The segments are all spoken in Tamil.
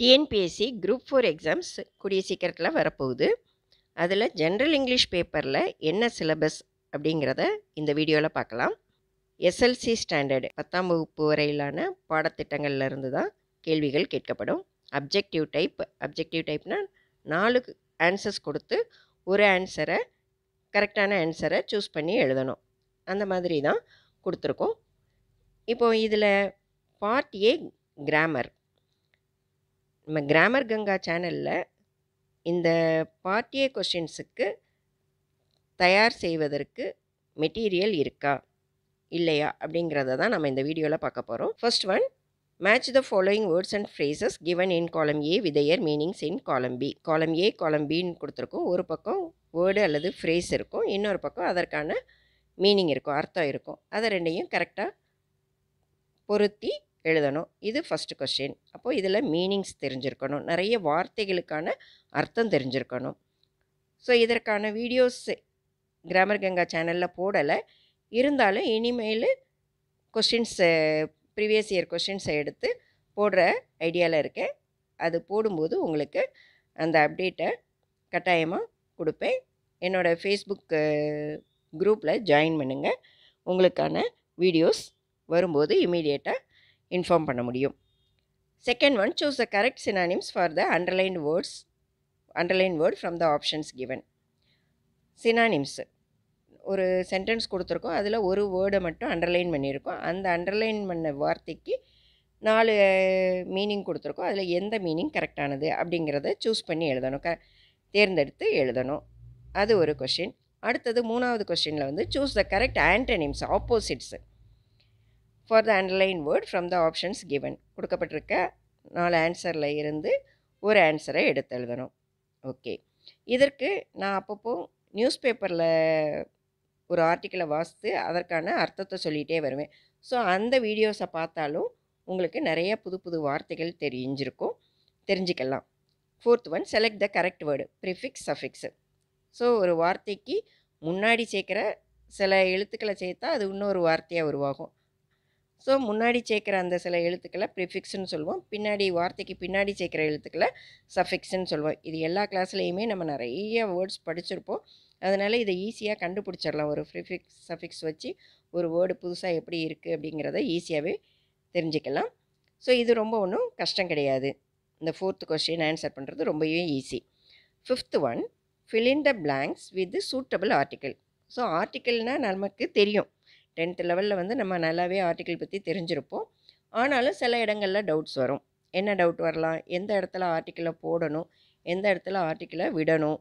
டிஎன்பிஎஸ்சி குரூப் ஃபோர் எக்ஸாம்ஸ் கூடிய சீக்கிரத்தில் வரப்போகுது அதில் ஜென்ரல் இங்கிலீஷ் பேப்பரில் என்ன சிலபஸ் அப்படிங்கிறத இந்த வீடியோவில் பார்க்கலாம் எஸ்எல்சி ஸ்டாண்டர்டு பத்தாம் வகுப்பு வரையிலான பாடத்திட்டங்கள்லேருந்து தான் கேள்விகள் கேட்கப்படும் அப்ஜெக்டிவ் டைப் அப்ஜெக்டிவ் டைப்னால் நாலு ஆன்சர்ஸ் கொடுத்து ஒரு ஆன்சரை கரெக்டான ஆன்சரை சூஸ் பண்ணி எழுதணும் அந்த மாதிரி தான் கொடுத்துருக்கோம் இப்போது இதில் பார்ட் ஏ கிராமர் நம்ம கிராமர் கங்கா சேனலில் இந்த பார்ட்டியே கொஷின்ஸுக்கு தயார் செய்வதற்கு மெட்டீரியல் இருக்கா இல்லையா அப்படிங்கிறத தான் நம்ம இந்த வீடியோவில் பார்க்க போகிறோம் first one match the following words and phrases given in column A விதையர் meanings இன் காலம் பி காலம் ஏ காலம் பின்னு கொடுத்துருக்கோம் ஒரு பக்கம் வேர்டு அல்லது ஃப்ரேஸ் இருக்கும் இன்னொரு பக்கம் அதற்கான மீனிங் இருக்கும் அர்த்தம் இருக்கும் அதை ரெண்டையும் கரெக்டாக பொருத்தி எழுதணும் இது ஃபஸ்ட்டு கொஸ்டின் அப்போது இதில் மீனிங்ஸ் தெரிஞ்சிருக்கணும் நிறைய வார்த்தைகளுக்கான அர்த்தம் தெரிஞ்சிருக்கணும் ஸோ இதற்கான வீடியோஸ் கிராமர் கங்கா சேனலில் போடலை இருந்தாலும் இனிமேல் கொஷின்ஸு ப்ரீவியஸ் இயர் கொஸ்டின்ஸை எடுத்து போடுற ஐடியாவில் இருக்கேன் அது போடும்போது உங்களுக்கு அந்த அப்டேட்டை கட்டாயமாக கொடுப்பேன் என்னோடய ஃபேஸ்புக் குரூப்பில் ஜாயின் பண்ணுங்கள் உங்களுக்கான வீடியோஸ் வரும்போது இமீடியட்டாக இன்ஃபார்ம் பண்ண முடியும் second one choose the correct synonyms for the underlined words underlined word from the options given synonyms ஒரு சென்டென்ஸ் கொடுத்துருக்கோம் அதில் ஒரு வேர்டை மட்டும் அண்டர்லைன் பண்ணியிருக்கோம் அந்த அண்டர்லைன் பண்ண வார்த்தைக்கு நாலு மீனிங் கொடுத்துருக்கோம் அதில் எந்த மீனிங் கரெக்டானது அப்படிங்கிறத சூஸ் பண்ணி எழுதணும் க தேர்ந்தெடுத்து எழுதணும் அது ஒரு கொஷின் அடுத்தது மூணாவது கொஷினில் வந்து choose the correct antonyms opposites for the underlined word from the options given கொடுக்கப்பட்டிருக்க நாலு ஆன்சரில் இருந்து ஒரு ஆன்சரை எடுத்து எழுதணும் ஓகே இதற்கு நான் அப்பப்போ நியூஸ் பேப்பரில் ஒரு ஆர்டிக்கிளை வாசித்து அதற்கான அர்த்தத்தை சொல்லிகிட்டே வருவேன் ஸோ அந்த வீடியோஸை பார்த்தாலும் உங்களுக்கு நிறைய புது புது வார்த்தைகள் தெரிஞ்சிருக்கும் தெரிஞ்சுக்கலாம் fourth one select the correct word prefix suffix so ஒரு வார்த்தைக்கு முன்னாடி சேர்க்குற சில எழுத்துக்களை சேர்த்தா அது இன்னொரு வார்த்தையாக உருவாகும் ஸோ முன்னாடி சேர்க்குற அந்த சில எழுத்துக்களை ப்ரிஃபிக்ஸ்னு சொல்லுவோம் பின்னாடி வார்த்தைக்கு பின்னாடி சேர்க்குற எழுத்துக்களை சஃபிக்ஸ்ன்னு சொல்லுவோம் இது எல்லா கிளாஸ்லேயுமே நம்ம நிறைய வேர்ட்ஸ் படிச்சிருப்போம் அதனால் இதை ஈஸியாக கண்டுபிடிச்சிடலாம் ஒரு ப்ரிஃபிக்ஸ் சஃபிக்ஸ் வச்சு ஒரு வேர்டு புதுசாக எப்படி இருக்குது அப்படிங்கிறத ஈஸியாகவே தெரிஞ்சுக்கலாம் ஸோ இது ரொம்ப ஒன்றும் கஷ்டம் கிடையாது இந்த ஃபோர்த்து கொஸ்டின் ஆன்சர் பண்ணுறது ரொம்பவே easy fifth one fill in the blanks with suitable article so ஆர்டிக்கிள்னால் நமக்கு தெரியும் டென்த் லெவலில் வந்து நம்ம நல்லாவே ஆர்டிக்கிள் பற்றி தெரிஞ்சிருப்போம் ஆனாலும் சில இடங்களில் டவுட்ஸ் வரும் என்ன டவுட் வரலாம் எந்த இடத்துல ஆர்டிக்கிளை போடணும் எந்த இடத்துல ஆர்டிக்கிளை விடணும்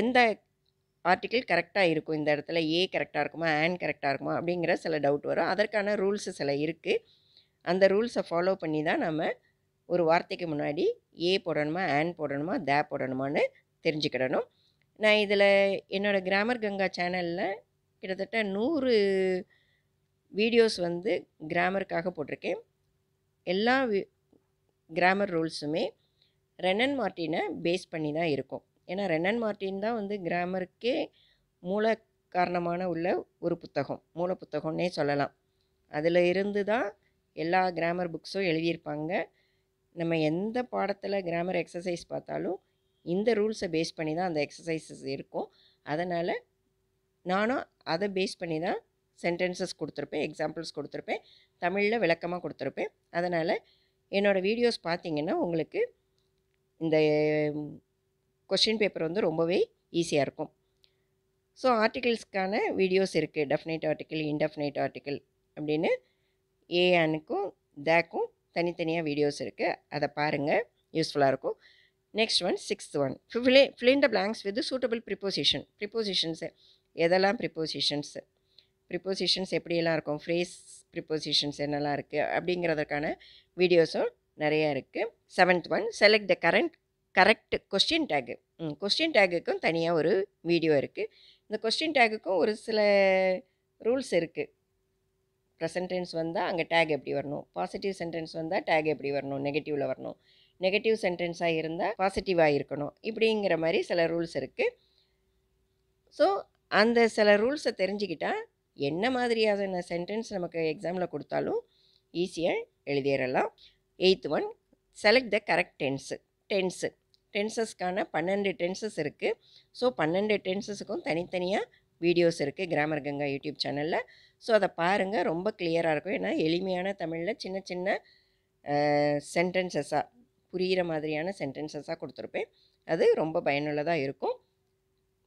எந்த ஆர்டிக்கிள் கரெக்டாக இருக்கும் இந்த இடத்துல ஏ கரெக்டாக இருக்குமா ஆன் கரெக்டாக இருக்குமா அப்படிங்கிற சில டவுட் வரும் அதற்கான ரூல்ஸு சில இருக்குது அந்த ரூல்ஸை ஃபாலோ பண்ணி தான் நம்ம ஒரு வார்த்தைக்கு முன்னாடி ஏ போடணுமா ஆன் போடணுமா தே போடணுமான்னு தெரிஞ்சுக்கிடணும் நான் இதில் என்னோடய கிராமர் கங்கா சேனலில் கிட்டத்தட்ட நூறு வீடியோஸ் வந்து கிராமருக்காக போட்டிருக்கேன் எல்லா கிராமர் ரூல்ஸுமே ரெனன் மார்ட்டினை பேஸ் பண்ணி தான் இருக்கும் ஏன்னா ரெனன் மார்ட்டின் தான் வந்து கிராமருக்கே மூல காரணமான உள்ள ஒரு புத்தகம் மூல புத்தகம்னே சொல்லலாம் அதில் இருந்து தான் எல்லா கிராமர் புக்ஸும் எழுதியிருப்பாங்க நம்ம எந்த பாடத்தில் கிராமர் எக்ஸசைஸ் பார்த்தாலும் இந்த ரூல்ஸை பேஸ் பண்ணி தான் அந்த எக்ஸசைஸஸ் இருக்கும் அதனால் நானும் அதை பேஸ் பண்ணி தான் சென்டென்சஸ் கொடுத்துருப்பேன் எக்ஸாம்பிள்ஸ் கொடுத்துருப்பேன் தமிழில் விளக்கமாக கொடுத்துருப்பேன் அதனால் என்னோடய வீடியோஸ் பார்த்திங்கன்னா உங்களுக்கு இந்த கொஷின் பேப்பர் வந்து ரொம்பவே ஈஸியாக இருக்கும் ஸோ ஆர்டிகிள்ஸ்க்கான வீடியோஸ் இருக்குது டெஃபினைட் ஆர்டிக்கிள் இன்டெஃபினைட் ஆர்டிக்கிள் அப்படின்னு ஏஆனுக்கும் தேக்கும் தனித்தனியாக வீடியோஸ் இருக்குது அதை பாருங்கள் யூஸ்ஃபுல்லாக இருக்கும் next one sixth one fill fill the blanks with suitable preposition prepositions எதெல்லாம் ப்ரிப்போசிஷன்ஸ் ப்ரிப்போசிஷன்ஸ் எப்படியெல்லாம் இருக்கும் ஃப்ரேஸ் ப்ரிப்போசிஷன்ஸ் என்னெல்லாம் இருக்குது அப்படிங்கிறதுக்கான வீடியோஸும் நிறையா இருக்குது seventh one select the current correct question tag question டேகுக்கும் தனியாக ஒரு வீடியோ இருக்குது இந்த கொஸ்டின் டேகுக்கும் ஒரு சில ரூல்ஸ் இருக்குது ப்ரெசன்டென்ஸ் வந்தால் அங்கே டேக் எப்படி வரணும் பாசிட்டிவ் சென்டென்ஸ் வந்தால் டேக் எப்படி வரணும் நெகட்டிவில் வரணும் நெகட்டிவ் சென்டென்ஸாக இருந்தால் பாசிட்டிவாக இருக்கணும் இப்படிங்கிற மாதிரி சில ரூல்ஸ் இருக்குது ஸோ அந்த சில ரூல்ஸை தெரிஞ்சுக்கிட்டால் என்ன மாதிரியான சென்டென்ஸ் நமக்கு எக்ஸாமில் கொடுத்தாலும் ஈஸியாக எழுதிடலாம் eighth one select the correct tense tense டென்சஸ்க்கான பன்னெண்டு டென்சஸ் இருக்குது ஸோ பன்னெண்டு டென்சஸுக்கும் தனித்தனியாக வீடியோஸ் இருக்குது கிராமர் கங்கா யூடியூப் சேனலில் ஸோ அதை பாருங்கள் ரொம்ப கிளியராக இருக்கும் ஏன்னா எளிமையான தமிழில் சின்ன சின்ன சென்டென்சஸாக புரிகிற மாதிரியான சென்டென்சஸாக கொடுத்துருப்பேன் அது ரொம்ப பயனுள்ளதாக இருக்கும்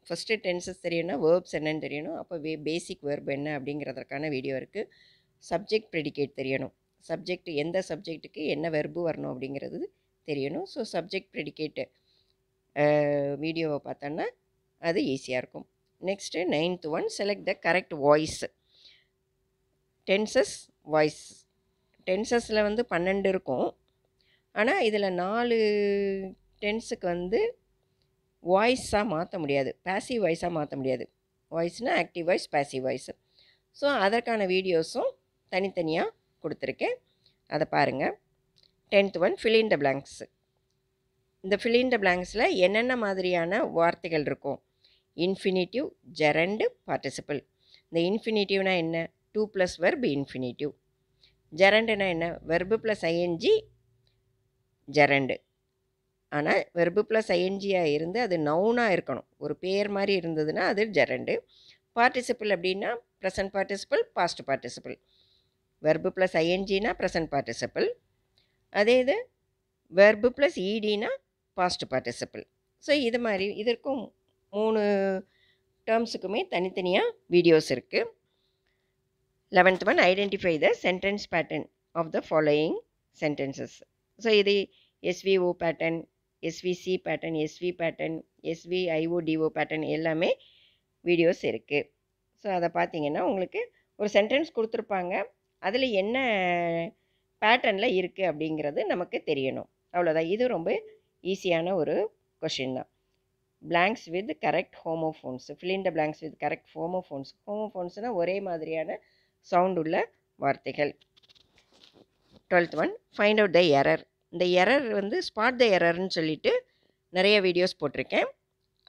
ஃபஸ்ட்டு டென்சஸ் தெரியணும் வேர்ப்ஸ் என்னன்னு தெரியணும் அப்போ வே பேசிக் வேர்ப் என்ன அப்படிங்கிறதுக்கான வீடியோ இருக்குது சப்ஜெக்ட் ப்ரெடிகேட் தெரியணும் சப்ஜெக்ட் எந்த சப்ஜெக்ட்டுக்கு என்ன வெர்பு வரணும் அப்படிங்கிறது தெரியணும் ஸோ சப்ஜெக்ட் ப்ரெடிகேட்டு வீடியோவை பார்த்தோன்னா அது ஈஸியாக இருக்கும் next ninth one select the correct voice tenses voice டென்சஸில் வந்து பன்னெண்டு இருக்கும் ஆனால் இதில் நாலு டென்ஸுக்கு வந்து வாய்ஸாக மாற்ற முடியாது பேசிவ் வாய்ஸாக மாற்ற முடியாது வாய்ஸ்னால் active voice passive voice so அதற்கான வீடியோஸும் தனித்தனியாக கொடுத்துருக்கேன் அதை பாருங்கள் டென்த் ஒன் ஃபிலிண்ட பிளாங்க்ஸு இந்த ஃபிலிண்ட பிளாங்க்ஸில் என்னென்ன மாதிரியான வார்த்தைகள் இருக்கும் இன்ஃபினிட்டிவ் ஜெரண்டு பார்ட்டிசிபிள் இந்த இன்ஃபினிட்டிவ்னா என்ன டூ ப்ளஸ் வெர்பு இன்ஃபினிட்டிவ் ஜெரண்டுனா என்ன வெர்பு ப்ளஸ் ஐஎன்ஜி ஜெரண்டு ஆனால் வெர்பு ப்ளஸ் ஐஎன்ஜியாக இருந்து அது நவுனாக இருக்கணும் ஒரு பேர் மாதிரி இருந்ததுன்னா அது ஜெரண்டு பார்ட்டிசிபிள் அப்படின்னா present participle past participle verb plus ஐஎன்ஜினா ப்ரெசன்ட் பார்ட்டிசிபிள் அதே இது வெர்பு ப்ளஸ் இடினா பாஸ்ட் பார்ட்டிசிபிள் ஸோ இது மாதிரி இதற்கும் மூணு டேர்ம்ஸுக்குமே தனித்தனியாக வீடியோஸ் இருக்குது eleventh one identify the sentence pattern of the following sentences so இது SVO pattern SVC pattern SV pattern SV IODO pattern எல்லாமே வீடியோஸ் இருக்குது ஸோ அதை பார்த்தீங்கன்னா உங்களுக்கு ஒரு சென்டென்ஸ் கொடுத்துருப்பாங்க அதில் என்ன பேட்டர்னில் இருக்குது அப்படிங்கிறது நமக்கு தெரியணும் அவ்வளோதான் இது ரொம்ப ஈஸியான ஒரு கொஷின் தான் blanks with correct homophones fill in the blanks with correct homophones ஹோமோஃபோன்ஸ்னால் ஒரே மாதிரியான சவுண்ட் உள்ள வார்த்தைகள் twelfth one find out the error இந்த எரர் வந்து ஸ்பாட் த எரர்ன்னு சொல்லிட்டு நிறைய வீடியோஸ் போட்டிருக்கேன்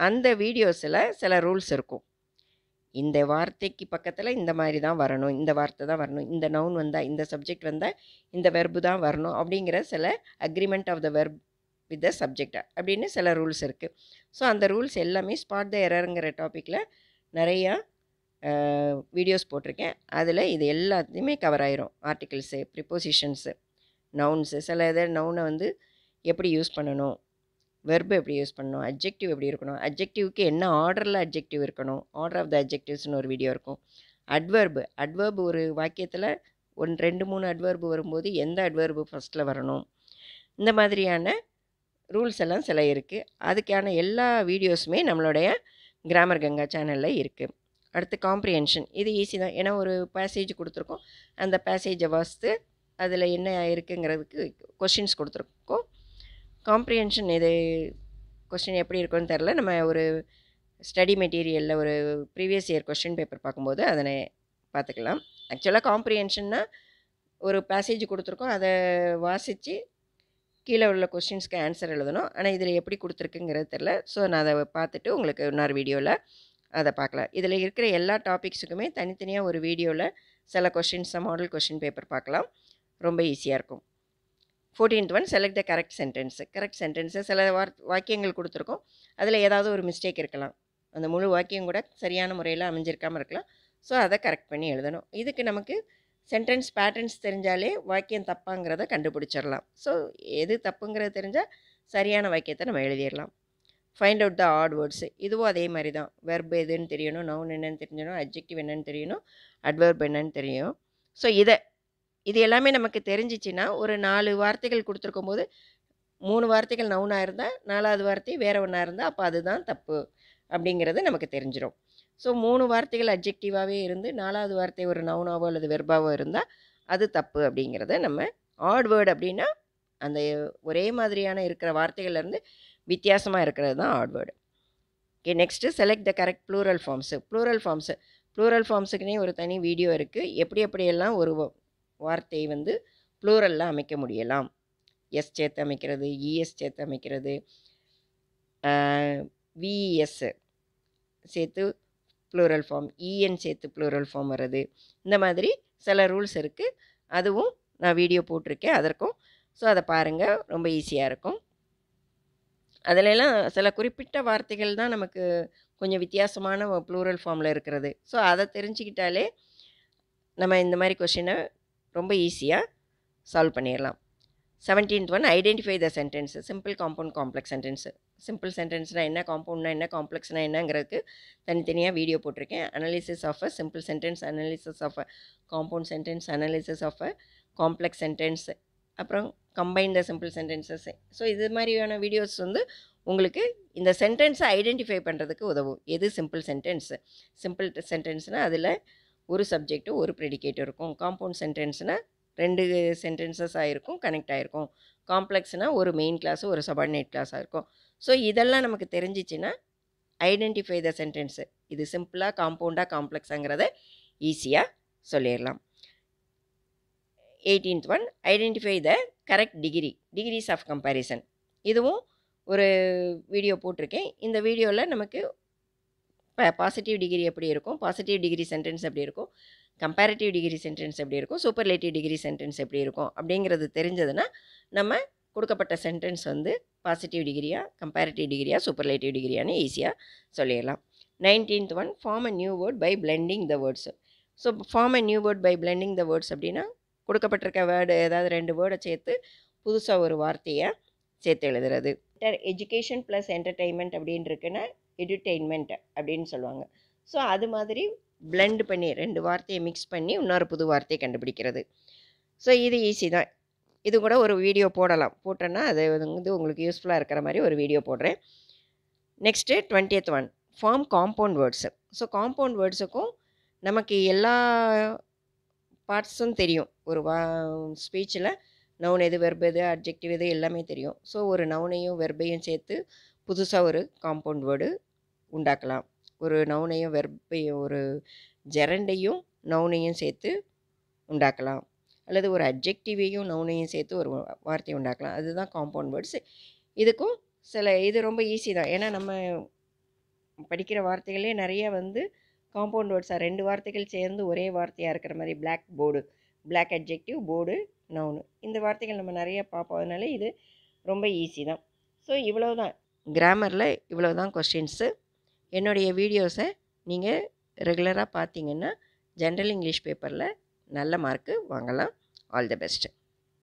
அந்த வீடியோஸில் சில ரூல்ஸ் இருக்கும் இந்த வார்த்தைக்கு பக்கத்தில் இந்த மாதிரி தான் வரணும் இந்த வார்த்தை தான் வரணும் இந்த நவுன் வந்தால் இந்த சப்ஜெக்ட் வந்தால் இந்த வெர்பு தான் வரணும் அப்படிங்கிற சில agreement of the verb with the subject அப்படின்னு சில ரூல்ஸ் இருக்குது ஸோ அந்த ரூல்ஸ் எல்லாமே ஸ்பாட் த எரருங்கிற டாப்பிக்கில் நிறையா வீடியோஸ் போட்டிருக்கேன் அதில் இது எல்லாத்தையுமே கவர் ஆயிரும் ஆர்டிகிள்ஸு ப்ரிப்போசிஷன்ஸு நவுன்ஸு சில இதை நவுனை வந்து எப்படி யூஸ் பண்ணணும் வெர்பு எப்படி யூஸ் பண்ணணும் அப்ஜெக்டிவ் எப்படி இருக்கணும் அப்ஜெக்டிவ்க்கு என்ன ஆர்டரில் அப்ஜெக்டிவ் இருக்கணும் ஆர்டர் ஆஃப் த அப்ஜெக்டிவ்ஸ்னு ஒரு வீடியோ இருக்கும் அட்வர்பு அட்வர்பு ஒரு வாக்கியத்தில் ஒன் ரெண்டு மூணு அட்வர்பு வரும்போது எந்த அட்வர்பு ஃபஸ்ட்டில் வரணும் இந்த மாதிரியான ரூல்ஸ் எல்லாம் சில இருக்குது அதுக்கான எல்லா வீடியோஸுமே நம்மளுடைய கிராமர் கங்கா சேனலில் இருக்குது அடுத்து காம்ப்ரியன்ஷன் இது ஈஸி தான் ஏன்னா ஒரு பேசேஜ் கொடுத்துருக்கோம் அந்த பேசேஜை வாஸ்து அதில் என்ன இருக்குங்கிறதுக்கு கொஷின்ஸ் கொடுத்துருக்கோம் காம்ப்ரிஹென்ஷன் இது கொஷின் எப்படி இருக்குன்னு தெரில நம்ம ஒரு ஸ்டடி மெட்டீரியலில் ஒரு ப்ரீவியஸ் இயர் கொஷின் பேப்பர் பார்க்கும்போது அதனை பார்த்துக்கலாம் ஆக்சுவலாக காம்ப்ரிஹென்ஷன்னா ஒரு பேசேஜ் கொடுத்துருக்கோம் அதை வாசித்து கீழே உள்ள கொஷின்ஸ்க்கு ஆன்சர் எழுதணும் ஆனால் இதில் எப்படி கொடுத்துருக்குங்கிறது தெரில ஸோ நான் அதை பார்த்துட்டு உங்களுக்கு இன்னொரு வீடியோவில் அதை பார்க்கலாம் இதில் இருக்கிற எல்லா டாபிக்ஸுக்குமே தனித்தனியாக ஒரு வீடியோவில் சில கொஷின்ஸை மாடல் கொஷின் பேப்பர் பார்க்கலாம் ரொம்ப ஈஸியாக இருக்கும் fourteenth one select the correct sentence correct sentence சில வார் வாக்கியங்கள் கொடுத்துருக்கோம் அதில் ஏதாவது ஒரு மிஸ்டேக் இருக்கலாம் அந்த முழு வாக்கியம் கூட சரியான முறையில் அமைஞ்சிருக்காமல் இருக்கலாம் ஸோ அதை கரெக்ட் பண்ணி எழுதணும் இதுக்கு நமக்கு சென்டென்ஸ் பேட்டர்ன்ஸ் தெரிஞ்சாலே வாக்கியம் தப்பாங்கிறத கண்டுபிடிச்சிடலாம் ஸோ எது தப்புங்கிறது தெரிஞ்சால் சரியான வாக்கியத்தை நம்ம எழுதிடலாம் find out the odd words இதுவும் அதே மாதிரி தான் வெர்ப் எதுன்னு தெரியணும் நவுன் என்னன்னு தெரிஞ்சணும் அப்ஜெக்டிவ் என்னன்னு தெரியணும் அட்வர்ப் என்னன்னு தெரியும் ஸோ இதை இது எல்லாமே நமக்கு தெரிஞ்சிச்சின்னா ஒரு நாலு வார்த்தைகள் கொடுத்துருக்கும் போது மூணு வார்த்தைகள் நவுனாக இருந்தால் நாலாவது வார்த்தை வேறு ஒன்றா இருந்தால் அப்போ அதுதான் தப்பு அப்படிங்கிறது நமக்கு தெரிஞ்சிடும் ஸோ மூணு வார்த்தைகள் அப்ஜெக்டிவாகவே இருந்து நாலாவது வார்த்தை ஒரு நவுனாவோ அல்லது வெர்பாவோ இருந்தால் அது தப்பு அப்படிங்கிறத நம்ம ஆட்வேர்டு அப்படின்னா அந்த ஒரே மாதிரியான இருக்கிற வார்த்தைகள்லேருந்து வித்தியாசமாக இருக்கிறது தான் odd word okay next select the correct plural forms plural forms plural ஃபார்ம்ஸுக்குனே ஒரு தனி வீடியோ இருக்குது எப்படி எப்படியெல்லாம் ஒரு வார்த்தை வந்து ப்ளூரலில் அமைக்க முடியலாம் எஸ் சேர்த்து அமைக்கிறது இஎஸ் e சேர்த்து அமைக்கிறது விஇஎஸ் e சேர்த்து ப்ளூரல் ஃபார்ம் இஎன் சேர்த்து ப்ளூரல் ஃபார்ம் வருது இந்த மாதிரி சில ரூல்ஸ் இருக்குது அதுவும் நான் வீடியோ போட்டிருக்கேன் அதற்கும் ஸோ அதை பாருங்கள் ரொம்ப ஈஸியாக இருக்கும் அதிலெல்லாம் சில குறிப்பிட்ட வார்த்தைகள் தான் நமக்கு கொஞ்சம் வித்தியாசமான ப்ளூரல் ஃபார்மில் இருக்கிறது ஸோ அதை தெரிஞ்சுக்கிட்டாலே நம்ம இந்த மாதிரி கொஷினை ரொம்ப ஈஸியாக சால்வ் பண்ணிடலாம் seventeenth one identify the sentence simple compound complex sentence simple சென்டென்ஸ்னால் என்ன காம்பவுண்ட்னா என்ன காம்ப்ளெக்ஸ்னால் என்னங்கிறதுக்கு தனித்தனியாக வீடியோ போட்டிருக்கேன் analysis of a simple sentence analysis of a compound sentence analysis of a complex sentence அப்புறம் combine the simple sentences so இது மாதிரியான வீடியோஸ் வந்து உங்களுக்கு இந்த சென்டென்ஸை ஐடென்டிஃபை பண்ணுறதுக்கு உதவும் எது சிம்பிள் சென்டென்ஸு சிம்பிள் சென்டென்ஸ்னால் அதில் ஒரு சப்ஜெக்ட்டு ஒரு ப்ரெடிகேட் இருக்கும் காம்பவுண்ட் சென்டென்ஸ்னால் ரெண்டு சென்டென்சஸ் ஆகிருக்கும் கனெக்ட் ஆகிருக்கும் காம்ப்ளெக்ஸ்னால் ஒரு மெயின் கிளாஸு ஒரு சபார்டினேட் கிளாஸாக இருக்கும் ஸோ இதெல்லாம் நமக்கு தெரிஞ்சிச்சுன்னா ஐடென்டிஃபை த சென்டென்ஸு இது சிம்பிளாக காம்பவுண்டாக காம்ப்ளெக்ஸாங்கிறத ஈஸியாக சொல்லிடலாம் eighteenth one identify the correct degree degrees of comparison இதுவும் ஒரு வீடியோ போட்டிருக்கேன் இந்த வீடியோவில் நமக்கு இப்போ பாசிட்டிவ் டிகிரி எப்படி இருக்கும் பாசிட்டிவ் டிகிரி சென்டென்ஸ் எப்படி இருக்கும் கம்பேரட்டிவ் டிகிரி சென்டென்ஸ் எப்படி இருக்கும் சூப்பர்லேட்டிவ் டிகிரி சென்டென்ஸ் எப்படி இருக்கும் அப்படிங்கிறது தெரிஞ்சதுன்னா நம்ம கொடுக்கப்பட்ட சென்டென்ஸ் வந்து பாசிட்டிவ் டிகிரியாக கம்பேரிட்டிவ் சூப்பர் சூப்பர்லேட்டிவ் டிகிரியானு ஈஸியாக சொல்லிடலாம் nineteenth one form a new word by blending the words so form a new word by blending the words அப்படின்னா கொடுக்கப்பட்டிருக்க வேர்டு ஏதாவது ரெண்டு வேர்டை சேர்த்து புதுசாக ஒரு வார்த்தையை சேர்த்து எழுதுறது எஜுகேஷன் ப்ளஸ் என்டர்டெயின்மெண்ட் அப்படின்னு இருக்குன்னா என்டர்டெயின்மெண்ட் அப்படின்னு சொல்லுவாங்க ஸோ அது மாதிரி பிளெண்ட் பண்ணி ரெண்டு வார்த்தையை மிக்ஸ் பண்ணி இன்னொரு புது வார்த்தையை கண்டுபிடிக்கிறது ஸோ இது ஈஸி தான் இது கூட ஒரு வீடியோ போடலாம் போட்டேன்னா அது வந்து உங்களுக்கு யூஸ்ஃபுல்லாக இருக்கிற மாதிரி ஒரு வீடியோ போடுறேன் next twentieth one form compound words so compound வேர்ட்ஸுக்கும் நமக்கு எல்லா பார்ட்ஸும் தெரியும் ஒரு வா ஸ்பீச்சில் நவுன் எது வெர்பு எது அப்ஜெக்டிவ் எது எல்லாமே தெரியும் ஸோ ஒரு நவுனையும் வெர்பையும் சேர்த்து புதுசாக ஒரு காம்பவுண்ட் வேர்டு உண்டாக்கலாம் ஒரு நவுனையும் வெர்பையும் ஒரு ஜெரண்டையும் நவுனையும் சேர்த்து உண்டாக்கலாம் அல்லது ஒரு அப்ஜெக்டிவையும் நவுனையும் சேர்த்து ஒரு வார்த்தையை உண்டாக்கலாம் அதுதான் காம்பவுண்ட் வேர்ட்ஸ் இதுக்கும் சில இது ரொம்ப ஈஸி தான் ஏன்னா நம்ம படிக்கிற வார்த்தைகளே நிறைய வந்து காம்பவுண்ட் வேர்ட்ஸாக ரெண்டு வார்த்தைகள் சேர்ந்து ஒரே வார்த்தையாக இருக்கிற மாதிரி black board black adjective board noun இந்த வார்த்தைகள் நம்ம நிறைய பார்ப்போம் அதனால இது ரொம்ப ஈஸி தான் ஸோ இவ்வளோ தான் கிராமரில் இவ்வளோ தான் கொஸ்டின்ஸு என்னுடைய வீடியோஸை நீங்கள் ரெகுலராக பார்த்தீங்கன்னா ஜென்ரல் இங்கிலீஷ் பேப்பரில் நல்ல மார்க்கு வாங்கலாம் ஆல் தி பெஸ்ட்டு